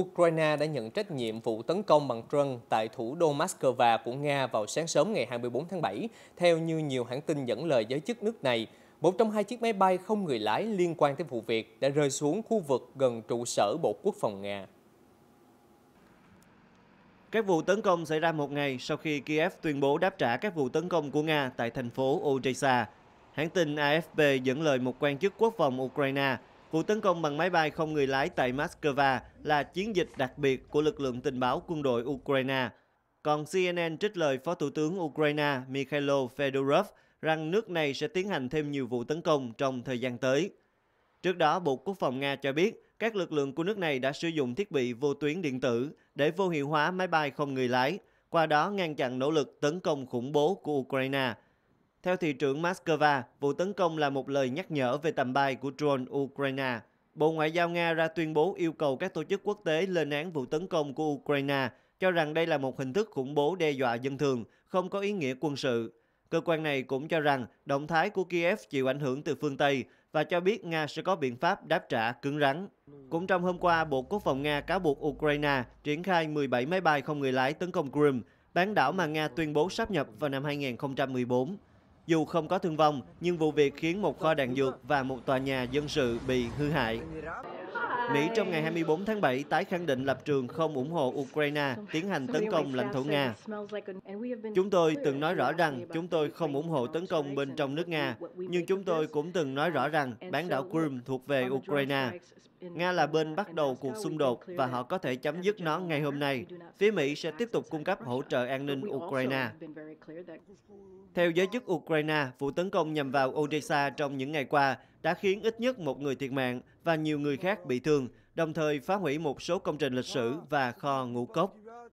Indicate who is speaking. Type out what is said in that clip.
Speaker 1: Ukraine đã nhận trách nhiệm vụ tấn công bằng drone tại thủ đô Moscow của Nga vào sáng sớm ngày 24 tháng 7, theo như nhiều hãng tin dẫn lời giới chức nước này. Một trong hai chiếc máy bay không người lái liên quan tới vụ việc đã rơi xuống khu vực gần trụ sở Bộ Quốc phòng Nga. Các vụ tấn công xảy ra một ngày sau khi
Speaker 2: Kiev tuyên bố đáp trả các vụ tấn công của Nga tại thành phố Odessa. Hãng tin AFP dẫn lời một quan chức quốc phòng Ukraine Vụ tấn công bằng máy bay không người lái tại Moscow là chiến dịch đặc biệt của lực lượng tình báo quân đội Ukraine. Còn CNN trích lời Phó Thủ tướng Ukraine Mikhailo Fedorov rằng nước này sẽ tiến hành thêm nhiều vụ tấn công trong thời gian tới. Trước đó, Bộ Quốc phòng Nga cho biết các lực lượng của nước này đã sử dụng thiết bị vô tuyến điện tử để vô hiệu hóa máy bay không người lái, qua đó ngăn chặn nỗ lực tấn công khủng bố của Ukraine – theo thị trưởng Moscow, vụ tấn công là một lời nhắc nhở về tầm bay của drone Ukraine. Bộ Ngoại giao Nga ra tuyên bố yêu cầu các tổ chức quốc tế lên án vụ tấn công của Ukraine, cho rằng đây là một hình thức khủng bố đe dọa dân thường, không có ý nghĩa quân sự. Cơ quan này cũng cho rằng động thái của Kiev chịu ảnh hưởng từ phương Tây và cho biết Nga sẽ có biện pháp đáp trả cứng rắn. Cũng trong hôm qua, Bộ Quốc phòng Nga cáo buộc Ukraine triển khai 17 máy bay không người lái tấn công Crimea, bán đảo mà Nga tuyên bố sáp nhập vào năm 2014. Dù không có thương vong, nhưng vụ việc khiến một kho đạn dược và một tòa nhà dân sự bị hư hại. Mỹ trong ngày 24 tháng 7 tái khẳng định lập trường không ủng hộ Ukraine tiến hành tấn công lãnh thổ Nga. Chúng tôi từng nói rõ rằng chúng tôi không ủng hộ tấn công bên trong nước Nga, nhưng chúng tôi cũng từng nói rõ rằng bán đảo Crimea thuộc về Ukraine. Nga là bên bắt đầu cuộc xung đột và họ có thể chấm dứt nó ngay hôm nay. Phía Mỹ sẽ tiếp tục cung cấp hỗ trợ an ninh Ukraine. Theo giới chức Ukraine, vụ tấn công nhằm vào Odessa trong những ngày qua đã khiến ít nhất một người thiệt mạng và nhiều người khác bị thương, đồng thời phá hủy một số công trình lịch sử và kho ngũ cốc.